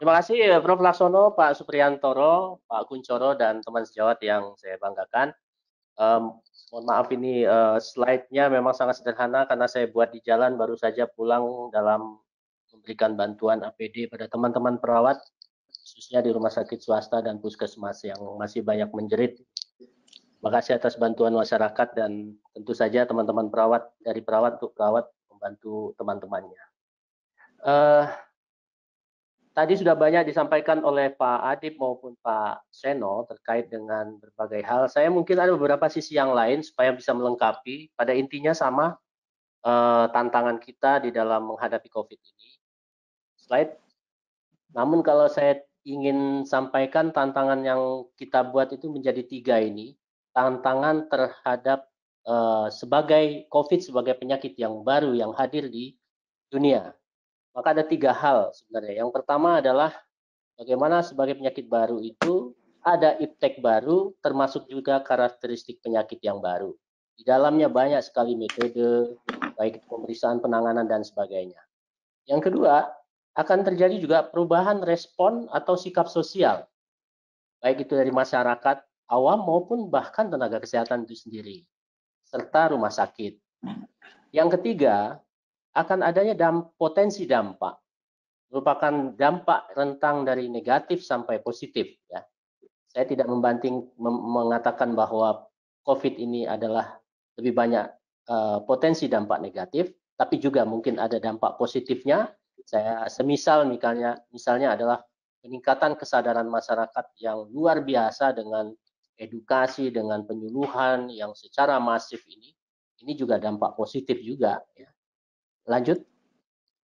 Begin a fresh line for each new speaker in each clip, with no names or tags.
Terima kasih eh, Prof. Laksono, Pak Supriyantoro, Pak Kuncoro, dan teman sejawat yang saya banggakan. Um, mohon maaf ini uh, slide-nya memang sangat sederhana karena saya buat di jalan baru saja pulang dalam memberikan bantuan APD pada teman-teman perawat khususnya di rumah sakit swasta dan puskesmas yang masih banyak menjerit. Terima kasih atas bantuan masyarakat dan tentu saja teman-teman perawat dari perawat untuk perawat membantu teman-temannya. Uh, tadi sudah banyak disampaikan oleh Pak Adip maupun Pak Seno terkait dengan berbagai hal. Saya mungkin ada beberapa sisi yang lain supaya bisa melengkapi. Pada intinya sama eh, tantangan kita di dalam menghadapi COVID ini. Slide. Namun kalau saya ingin sampaikan tantangan yang kita buat itu menjadi tiga ini. Tantangan terhadap eh, sebagai COVID sebagai penyakit yang baru yang hadir di dunia maka ada tiga hal sebenarnya. Yang pertama adalah bagaimana sebagai penyakit baru itu ada iptek baru, termasuk juga karakteristik penyakit yang baru. Di dalamnya banyak sekali metode, baik itu pemeriksaan penanganan dan sebagainya. Yang kedua, akan terjadi juga perubahan respon atau sikap sosial, baik itu dari masyarakat awam maupun bahkan tenaga kesehatan itu sendiri, serta rumah sakit. Yang ketiga, akan adanya damp potensi dampak merupakan dampak rentang dari negatif sampai positif ya. Saya tidak membanting mengatakan bahwa COVID ini adalah lebih banyak uh, potensi dampak negatif, tapi juga mungkin ada dampak positifnya. Saya semisal misalnya misalnya adalah peningkatan kesadaran masyarakat yang luar biasa dengan edukasi dengan penyuluhan yang secara masif ini ini juga dampak positif juga ya. Lanjut.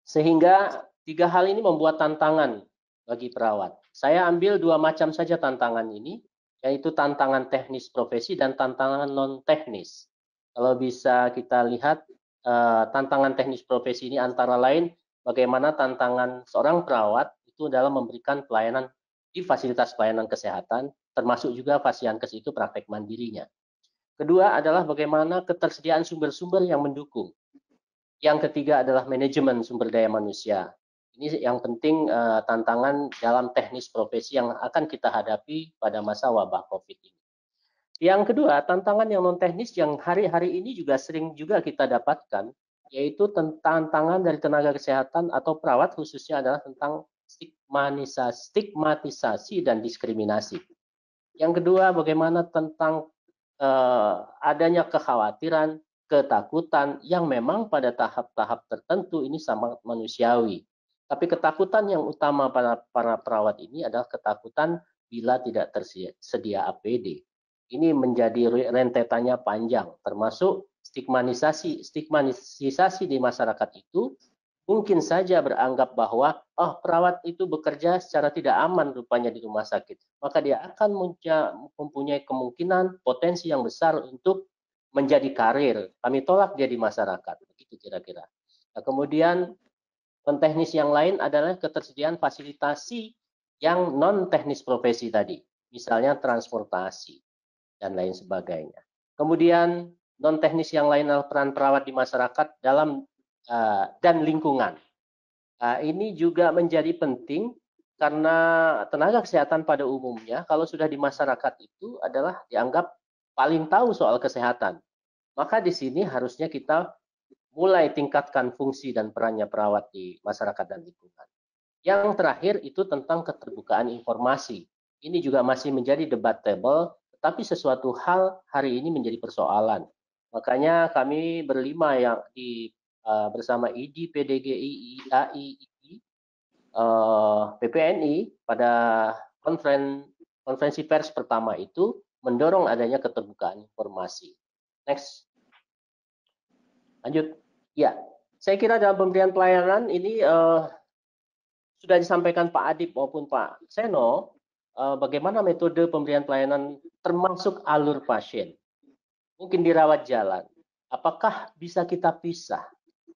Sehingga tiga hal ini membuat tantangan bagi perawat. Saya ambil dua macam saja tantangan ini, yaitu tantangan teknis profesi dan tantangan non teknis. Kalau bisa kita lihat eh, tantangan teknis profesi ini antara lain bagaimana tantangan seorang perawat itu dalam memberikan pelayanan di fasilitas pelayanan kesehatan, termasuk juga fasiankes itu praktek mandirinya. Kedua adalah bagaimana ketersediaan sumber-sumber yang mendukung. Yang ketiga adalah manajemen sumber daya manusia. Ini yang penting uh, tantangan dalam teknis profesi yang akan kita hadapi pada masa wabah COVID ini. Yang kedua, tantangan yang non teknis yang hari-hari ini juga sering juga kita dapatkan, yaitu tantangan dari tenaga kesehatan atau perawat khususnya adalah tentang stigmatisasi, dan diskriminasi. Yang kedua, bagaimana tentang uh, adanya kekhawatiran ketakutan yang memang pada tahap-tahap tertentu ini sama manusiawi. Tapi ketakutan yang utama para para perawat ini adalah ketakutan bila tidak tersedia APD. Ini menjadi rentetannya panjang, termasuk stigmatisasi stigmatisasi di masyarakat itu mungkin saja beranggap bahwa oh perawat itu bekerja secara tidak aman rupanya di rumah sakit maka dia akan mempunyai kemungkinan potensi yang besar untuk menjadi karir, kami tolak dia di masyarakat, begitu kira-kira. Nah, kemudian teknis yang lain adalah ketersediaan fasilitasi yang non teknis profesi tadi, misalnya transportasi dan lain sebagainya. Kemudian non teknis yang lain adalah peran perawat di masyarakat dalam uh, dan lingkungan. Uh, ini juga menjadi penting karena tenaga kesehatan pada umumnya kalau sudah di masyarakat itu adalah dianggap paling tahu soal kesehatan. Maka di sini harusnya kita mulai tingkatkan fungsi dan perannya perawat di masyarakat dan lingkungan. Yang terakhir itu tentang keterbukaan informasi. Ini juga masih menjadi debatable, tetapi sesuatu hal hari ini menjadi persoalan. Makanya kami berlima yang di eh, bersama ID, PDGI, IAI, PPNI eh, pada konferensi pers pertama itu mendorong adanya keterbukaan informasi. Next. Lanjut. Ya, saya kira dalam pemberian pelayanan ini uh, sudah disampaikan Pak Adip maupun Pak Seno uh, bagaimana metode pemberian pelayanan termasuk alur pasien. Mungkin dirawat jalan. Apakah bisa kita pisah?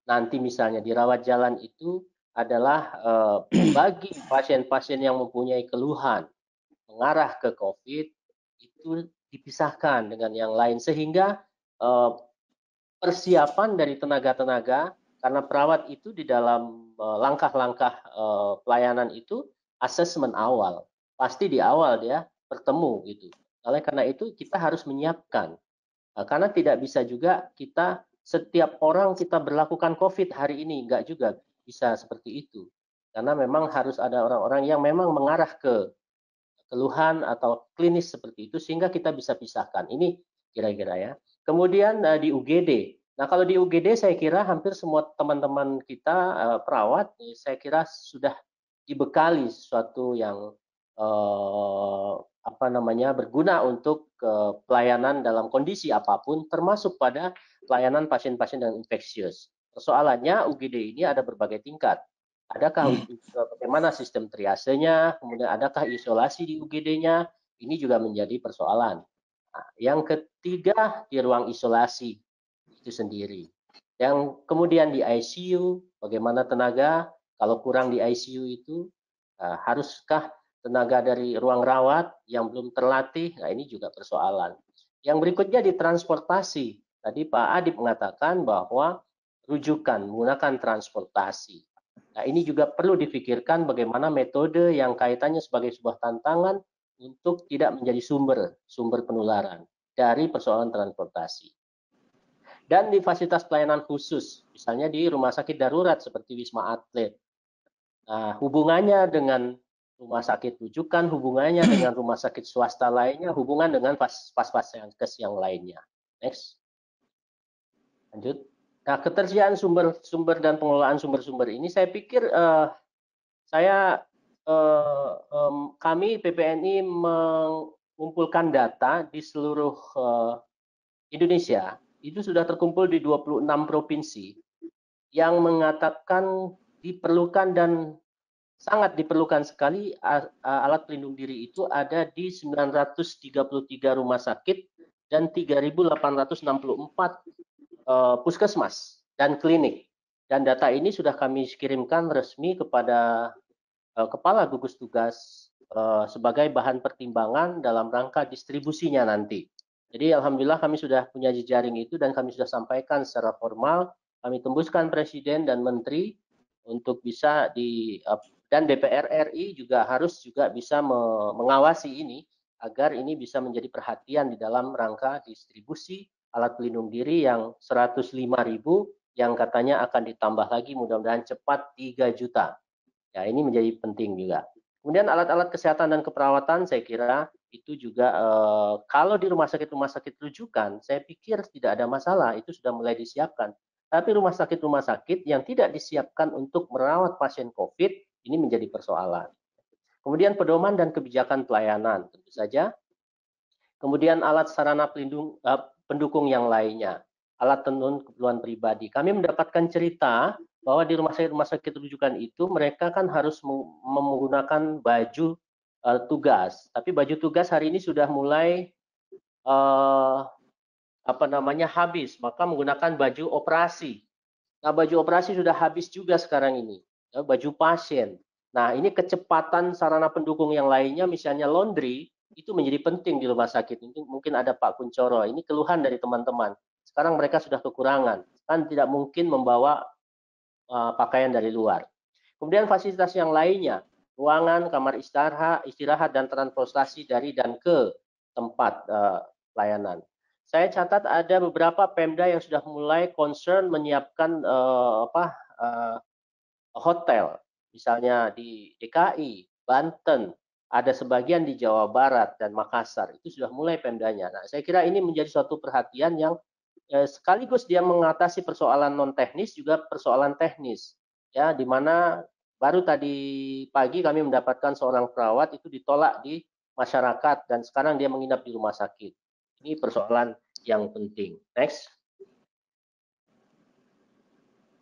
Nanti misalnya dirawat jalan itu adalah uh, bagi pasien-pasien yang mempunyai keluhan mengarah ke COVID itu dipisahkan dengan yang lain sehingga eh, persiapan dari tenaga-tenaga karena perawat itu di dalam eh, langkah-langkah eh, pelayanan itu asesmen awal pasti di awal dia bertemu gitu oleh karena itu kita harus menyiapkan nah, karena tidak bisa juga kita setiap orang kita berlakukan covid hari ini nggak juga bisa seperti itu karena memang harus ada orang-orang yang memang mengarah ke keluhan atau klinis seperti itu sehingga kita bisa pisahkan. Ini kira-kira ya. Kemudian eh, di UGD. Nah, kalau di UGD saya kira hampir semua teman-teman kita eh, perawat saya kira sudah dibekali sesuatu yang eh, apa namanya berguna untuk pelayanan dalam kondisi apapun termasuk pada pelayanan pasien-pasien yang infeksius. Persoalannya UGD ini ada berbagai tingkat. Adakah hmm. eh, bagaimana sistem triasenya, kemudian adakah isolasi di UGD-nya? Ini juga menjadi persoalan. Nah, yang ketiga di ruang isolasi itu sendiri. Yang kemudian di ICU, bagaimana tenaga? Kalau kurang di ICU itu eh, haruskah tenaga dari ruang rawat yang belum terlatih? Nah, ini juga persoalan. Yang berikutnya di transportasi. Tadi Pak Adib mengatakan bahwa rujukan menggunakan transportasi. Nah, ini juga perlu difikirkan bagaimana metode yang kaitannya sebagai sebuah tantangan untuk tidak menjadi sumber sumber penularan dari persoalan transportasi. Dan di fasilitas pelayanan khusus, misalnya di rumah sakit darurat seperti Wisma Atlet. Nah, hubungannya dengan rumah sakit rujukan, hubungannya dengan rumah sakit swasta lainnya, hubungan dengan pas-pas yang kes yang lainnya. Next. Lanjut. Nah, ketersediaan sumber-sumber dan pengelolaan sumber-sumber ini saya pikir uh, saya uh, um, kami PPNI mengumpulkan data di seluruh uh, Indonesia. Itu sudah terkumpul di 26 provinsi yang mengatakan diperlukan dan sangat diperlukan sekali alat pelindung diri itu ada di 933 rumah sakit dan 3.864 Eh, puskesmas dan klinik. Dan data ini sudah kami kirimkan resmi kepada eh, Kepala Gugus Tugas eh, sebagai bahan pertimbangan dalam rangka distribusinya nanti. Jadi alhamdulillah kami sudah punya jejaring itu dan kami sudah sampaikan secara formal, kami tembuskan presiden dan menteri untuk bisa di dan DPR RI juga harus juga bisa mengawasi ini agar ini bisa menjadi perhatian di dalam rangka distribusi alat pelindung diri yang 105 ribu yang katanya akan ditambah lagi mudah-mudahan cepat 3 juta. Ya, ini menjadi penting juga. Kemudian alat-alat kesehatan dan keperawatan saya kira itu juga eh, kalau di rumah sakit rumah sakit rujukan saya pikir tidak ada masalah itu sudah mulai disiapkan. Tapi rumah sakit rumah sakit yang tidak disiapkan untuk merawat pasien COVID ini menjadi persoalan. Kemudian pedoman dan kebijakan pelayanan tentu saja. Kemudian alat sarana pelindung eh, pendukung yang lainnya, alat tenun keperluan pribadi. Kami mendapatkan cerita bahwa di rumah sakit rumah sakit rujukan itu mereka kan harus menggunakan baju uh, tugas, tapi baju tugas hari ini sudah mulai uh, apa namanya habis, maka menggunakan baju operasi. Nah, baju operasi sudah habis juga sekarang ini, ya, baju pasien. Nah, ini kecepatan sarana pendukung yang lainnya, misalnya laundry, itu menjadi penting di rumah sakit. Mungkin ada Pak Kuncoro, ini keluhan dari teman-teman. Sekarang mereka sudah kekurangan, kan tidak mungkin membawa uh, pakaian dari luar. Kemudian fasilitas yang lainnya, ruangan, kamar istirahat, istirahat dan transportasi dari dan ke tempat uh, layanan. Saya catat ada beberapa Pemda yang sudah mulai concern menyiapkan uh, apa uh, hotel, misalnya di DKI, Banten, ada sebagian di Jawa Barat dan Makassar itu sudah mulai pemdanya. Nah, saya kira ini menjadi suatu perhatian yang eh, sekaligus dia mengatasi persoalan non teknis juga persoalan teknis ya di mana baru tadi pagi kami mendapatkan seorang perawat itu ditolak di masyarakat dan sekarang dia menginap di rumah sakit. Ini persoalan yang penting. Next.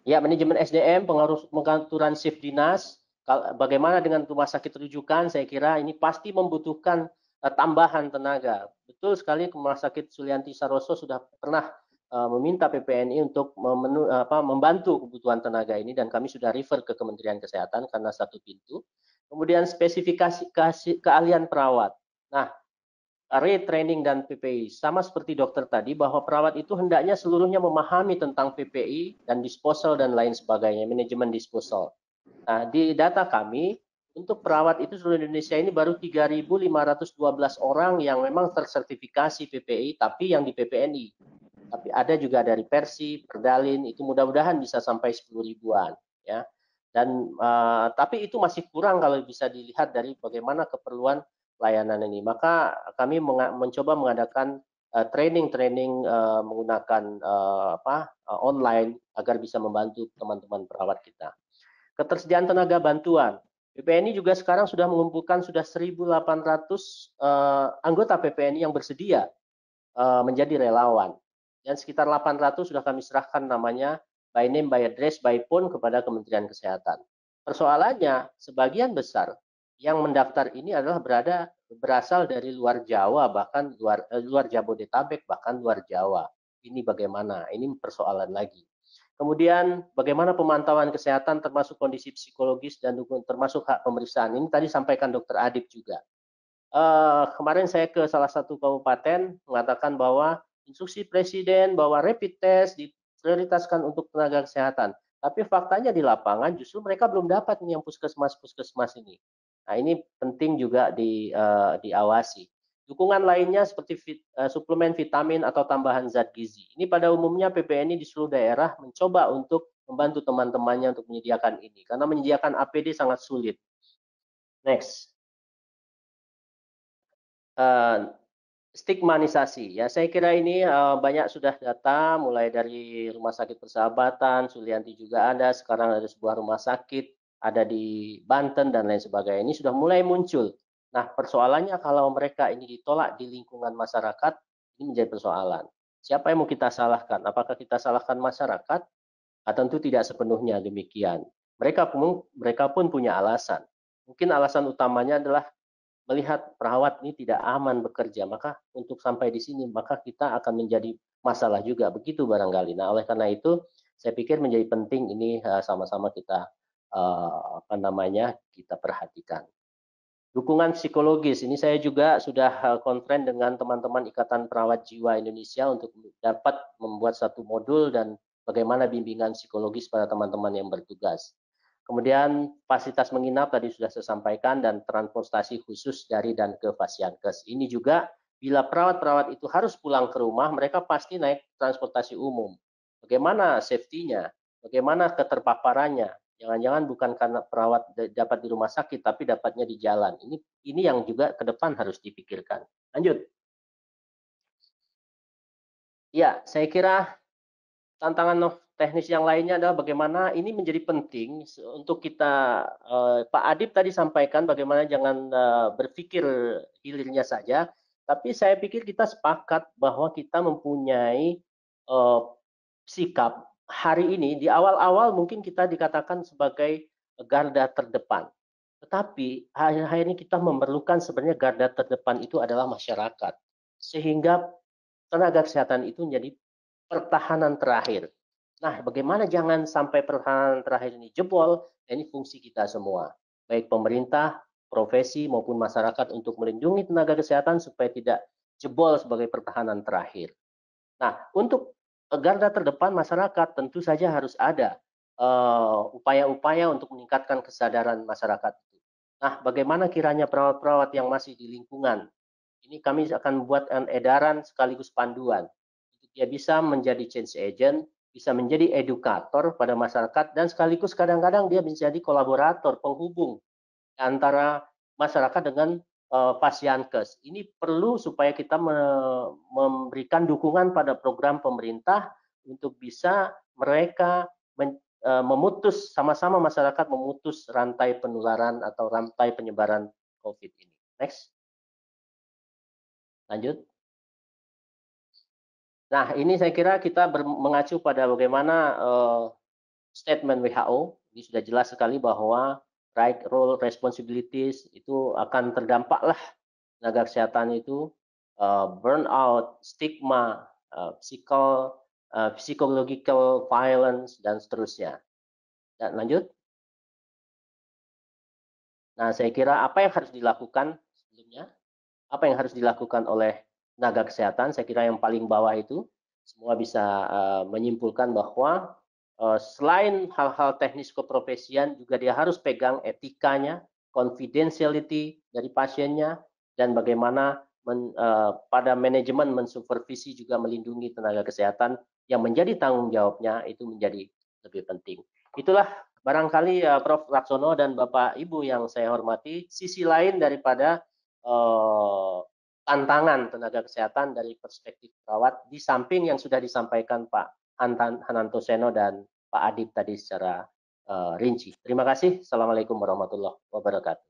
Ya, manajemen SDM, pengaturan shift dinas, Bagaimana dengan rumah sakit rujukan? Saya kira ini pasti membutuhkan eh, tambahan tenaga. Betul sekali rumah sakit Sulianti Saroso sudah pernah eh, meminta PPNI untuk memenu, apa, membantu kebutuhan tenaga ini dan kami sudah refer ke Kementerian Kesehatan karena satu pintu. Kemudian spesifikasi keahlian perawat. Nah, retraining dan PPI sama seperti dokter tadi bahwa perawat itu hendaknya seluruhnya memahami tentang PPI dan disposal dan lain sebagainya, manajemen disposal. Nah, di data kami untuk perawat itu seluruh Indonesia ini baru 3.512 orang yang memang tersertifikasi PPI tapi yang di PPNI. Tapi ada juga dari Persi, Perdalin itu mudah-mudahan bisa sampai 10 ribuan ya. Dan uh, tapi itu masih kurang kalau bisa dilihat dari bagaimana keperluan layanan ini. Maka kami mencoba mengadakan eh, training-training uh, uh, menggunakan uh, apa uh, online agar bisa membantu teman-teman perawat kita. Ketersediaan tenaga bantuan. PPNI juga sekarang sudah mengumpulkan sudah 1.800 uh, eh, anggota PPNI yang bersedia uh, menjadi relawan. Dan sekitar 800 sudah kami serahkan namanya by name, by address, by phone kepada Kementerian Kesehatan. Persoalannya sebagian besar yang mendaftar ini adalah berada berasal dari luar Jawa bahkan luar eh, luar Jabodetabek bahkan luar Jawa. Ini bagaimana? Ini persoalan lagi. Kemudian bagaimana pemantauan kesehatan termasuk kondisi psikologis dan termasuk hak pemeriksaan. Ini tadi sampaikan dokter Adib juga. Uh, kemarin saya ke salah satu kabupaten mengatakan bahwa instruksi presiden bahwa rapid test diprioritaskan untuk tenaga kesehatan. Tapi faktanya di lapangan justru mereka belum dapat nih yang puskesmas-puskesmas ini. Nah ini penting juga di, uh, diawasi. Dukungan lainnya seperti vit, uh, suplemen vitamin atau tambahan zat gizi. Ini pada umumnya PBNI di seluruh daerah mencoba untuk membantu teman-temannya untuk menyediakan ini karena menyediakan APD sangat sulit. Next. Uh, stigmanisasi ya saya kira ini uh, banyak sudah data mulai dari rumah sakit persahabatan Sulianti juga ada sekarang ada sebuah rumah sakit ada di Banten dan lain sebagainya ini sudah mulai muncul Nah, persoalannya kalau mereka ini ditolak di lingkungan masyarakat, ini menjadi persoalan. Siapa yang mau kita salahkan? Apakah kita salahkan masyarakat? Nah, tentu tidak sepenuhnya demikian. Mereka pun, mereka pun punya alasan. Mungkin alasan utamanya adalah melihat perawat ini tidak aman bekerja, maka untuk sampai di sini maka kita akan menjadi masalah juga begitu barangkali. Nah, oleh karena itu saya pikir menjadi penting ini eh, sama-sama kita eh, apa namanya kita perhatikan. Dukungan psikologis, ini saya juga sudah eh, konfren dengan teman-teman Ikatan Perawat Jiwa Indonesia untuk dapat membuat satu modul dan bagaimana bimbingan psikologis pada teman-teman yang bertugas. Kemudian fasilitas menginap tadi sudah saya sampaikan dan transportasi khusus dari dan ke Fasiankes. Ini juga bila perawat-perawat itu harus pulang ke rumah, mereka pasti naik transportasi umum. Bagaimana safety-nya? Bagaimana keterpaparannya? Jangan-jangan bukan karena perawat dapat di rumah sakit, tapi dapatnya di jalan. Ini ini yang juga ke depan harus dipikirkan. Lanjut. Ya, saya kira tantangan teknis yang lainnya adalah bagaimana ini menjadi penting untuk kita eh, Pak Adib tadi sampaikan bagaimana jangan eh, berpikir hilirnya saja, tapi saya pikir kita sepakat bahwa kita mempunyai eh, sikap hari ini di awal-awal mungkin kita dikatakan sebagai garda terdepan. Tetapi hari ini kita memerlukan sebenarnya garda terdepan itu adalah masyarakat. Sehingga tenaga kesehatan itu menjadi pertahanan terakhir. Nah, bagaimana jangan sampai pertahanan terakhir ini jebol? Ini fungsi kita semua, baik pemerintah, profesi maupun masyarakat untuk melindungi tenaga kesehatan supaya tidak jebol sebagai pertahanan terakhir. Nah, untuk garda terdepan masyarakat tentu saja harus ada eh, upaya-upaya uh, untuk meningkatkan kesadaran masyarakat. Nah, bagaimana kiranya perawat-perawat yang masih di lingkungan? Ini kami akan buat edaran sekaligus panduan. Dia bisa menjadi change agent, bisa menjadi edukator pada masyarakat, dan sekaligus kadang-kadang dia menjadi kolaborator, penghubung antara masyarakat dengan Eh, kes Ini perlu supaya kita memberikan dukungan pada program pemerintah untuk bisa mereka eh, memutus sama-sama masyarakat memutus rantai penularan atau rantai penyebaran COVID ini. Next. Lanjut. Nah, ini saya kira kita mengacu pada bagaimana uh, statement WHO. Ini sudah jelas sekali bahwa right role responsibilities itu akan terdampak lah tenaga kesehatan itu uh, burnout, stigma, uh, psikol uh, eh, psychological violence dan seterusnya. Dan lanjut. Nah, saya kira apa yang harus dilakukan sebelumnya? Apa yang harus dilakukan oleh tenaga kesehatan? Saya kira yang paling bawah itu semua bisa uh, menyimpulkan bahwa Eh, selain hal-hal teknis keprofesian juga dia harus pegang etikanya, confidentiality dari pasiennya dan bagaimana men, uh, pada manajemen mensupervisi juga melindungi tenaga kesehatan yang menjadi tanggung jawabnya itu menjadi lebih penting. Itulah barangkali uh, Prof Laksono dan Bapak Ibu yang saya hormati sisi lain daripada uh, tantangan tenaga kesehatan dari perspektif perawat di samping yang sudah disampaikan Pak Hananto Seno dan Pak Adib tadi secara uh, rinci. Terima kasih. Assalamualaikum warahmatullahi wabarakatuh.